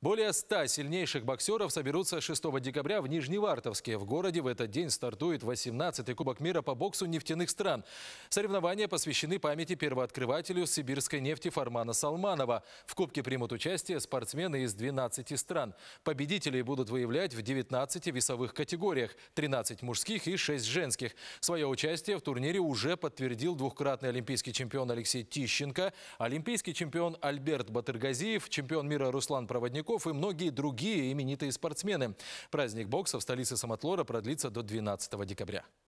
Более 100 сильнейших боксеров соберутся 6 декабря в Нижневартовске. В городе в этот день стартует 18-й Кубок мира по боксу нефтяных стран. Соревнования посвящены памяти первооткрывателю сибирской нефти Фармана Салманова. В Кубке примут участие спортсмены из 12 стран. Победителей будут выявлять в 19 весовых категориях – 13 мужских и 6 женских. Свое участие в турнире уже подтвердил двухкратный олимпийский чемпион Алексей Тищенко, олимпийский чемпион Альберт Батыргазиев, чемпион мира Руслан Проводников, Третьяков и многие другие именитые спортсмены. Праздник бокса в столице Самотлора продлится до 12 декабря.